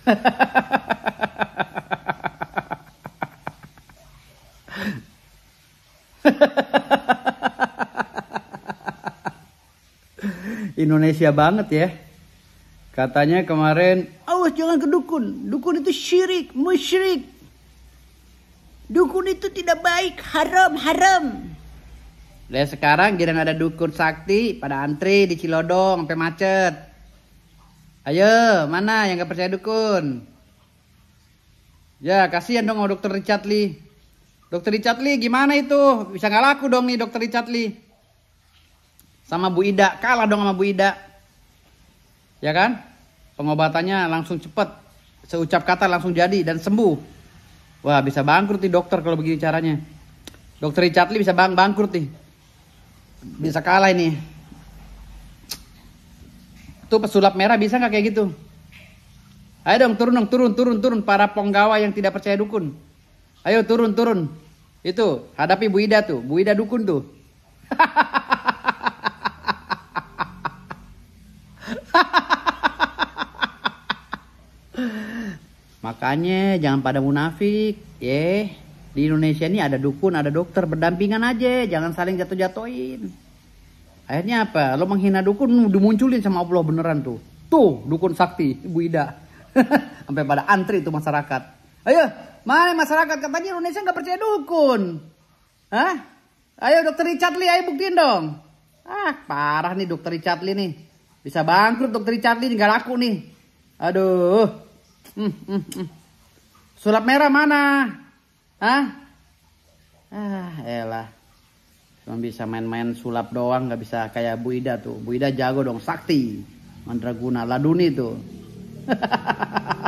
Indonesia banget ya. Katanya kemarin, awas jangan ke dukun. Dukun itu syirik, musyrik. Dukun itu tidak baik, haram, haram. Dan sekarang jarang ada dukun sakti, pada antri di Cilodong, sampai macet. Ayo, mana yang gak percaya dukun? Ya, kasihan dong sama dokter Richard Lee. Dokter Richard Lee gimana itu? Bisa nggak laku dong nih dokter Richard Lee. Sama Bu Ida, kalah dong sama Bu Ida. Ya kan? Pengobatannya langsung cepet. Seucap kata langsung jadi dan sembuh. Wah, bisa bangkrut nih dokter kalau begini caranya. Dokter Richard Lee bisa bang bangkrut nih. Bisa kalah ini. Tuh pesulap merah bisa nggak kayak gitu? Ayo dong turun dong turun turun turun para penggawa yang tidak percaya dukun. Ayo turun turun. Itu hadapi Bu Ida tuh, Bu Ida dukun tuh. Makanya jangan pada munafik, ya. Yeah. Di Indonesia ini ada dukun, ada dokter, berdampingan aja, jangan saling jatuh-jatuhin. Akhirnya apa? Lo menghina dukun hmm, dimunculin sama Allah beneran tuh. Tuh dukun sakti Ibu Ida. Sampai pada antri itu masyarakat. Ayo, mana masyarakat katanya Indonesia nggak percaya dukun. Hah? Ayo dokter Richard Lee, ayo buktiin dong. Ah, parah nih dokter Richard Lee nih. Bisa bangkrut dokter Richard Lee, nggak laku nih. Aduh. Hmm, hmm, hmm. Sulap merah mana? Hah? Ah, elah. Cuma bisa main-main sulap doang, nggak bisa kayak Bu Ida tuh. Bu Ida jago dong, sakti. Mandraguna, laduni tuh.